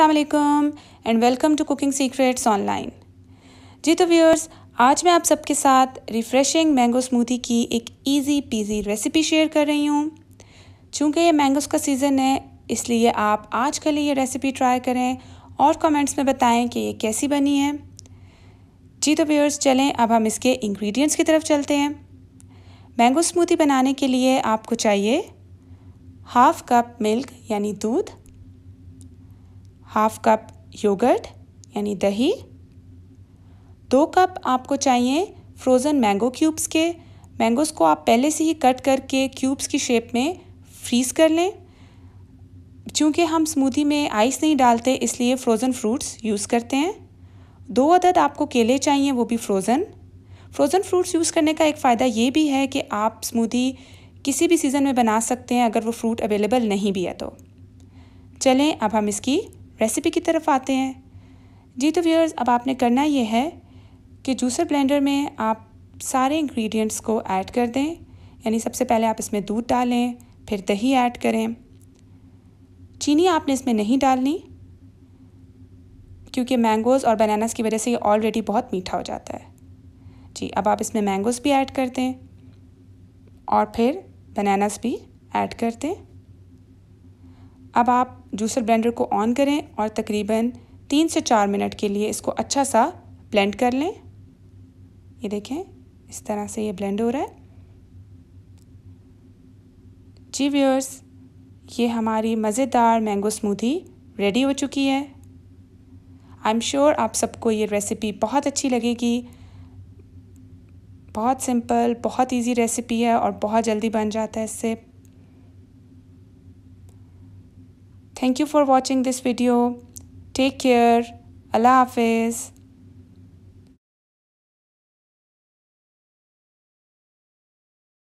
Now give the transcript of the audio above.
असलकम and welcome to cooking secrets online ji तो viewers आज मैं आप सबके साथ रिफ़्रेशिंग मैंगो स्मूदी की एक इजी पीजी रेसिपी शेयर कर रही हूँ चूँकि ये मैंगोस का सीज़न है इसलिए आप आज के लिए ये रेसिपी ट्राई करें और कमेंट्स में बताएं कि ये कैसी बनी है जी तो व्यूअर्स चलें अब हम इसके इंग्रेडिएंट्स की तरफ चलते हैं मैंगो स्मूदी बनाने के लिए आपको चाहिए हाफ़ कप मिल्क यानी दूध हाफ कप योगर्ट यानी दही दो कप आपको चाहिए फ्रोज़न मैंगो क्यूब्स के मैंगोस को आप पहले से ही कट करके क्यूब्स की शेप में फ्रीज़ कर लें चूँकि हम स्मूदी में आइस नहीं डालते इसलिए फ्रोज़न फ्रूट्स यूज़ करते हैं दो अदद आपको केले चाहिए वो भी फ्रोज़न फ्रोज़न फ्रूट्स यूज़ करने का एक फ़ायदा ये भी है कि आप स्मूदी किसी भी सीज़न में बना सकते हैं अगर वो फ्रूट अवेलेबल नहीं भी है तो चलें अब हम इसकी रेसिपी की तरफ आते हैं जी तो व्यूअर्स अब आपने करना ये है कि जूसर ब्लेंडर में आप सारे इंग्रेडिएंट्स को ऐड कर दें यानी सबसे पहले आप इसमें दूध डालें फिर दही ऐड करें चीनी आपने इसमें नहीं डालनी क्योंकि मैंगोज़ और बनानास की वजह से ये ऑलरेडी बहुत मीठा हो जाता है जी अब आप इसमें मैंगोज़ भी ऐड कर दें और फिर बनानास भी ऐड कर दें अब आप जूसर ब्लेंडर को ऑन करें और तकरीबन तीन से चार मिनट के लिए इसको अच्छा सा ब्लेंड कर लें ये देखें इस तरह से ये ब्लेंड हो रहा है जी व्यूअर्स ये हमारी मज़ेदार मैंगो स्मूदी रेडी हो चुकी है आई एम श्योर आप सबको ये रेसिपी बहुत अच्छी लगेगी बहुत सिंपल बहुत इजी रेसिपी है और बहुत जल्दी बन जाता है इससे Thank you for watching this video. Take care. Allah Hafiz.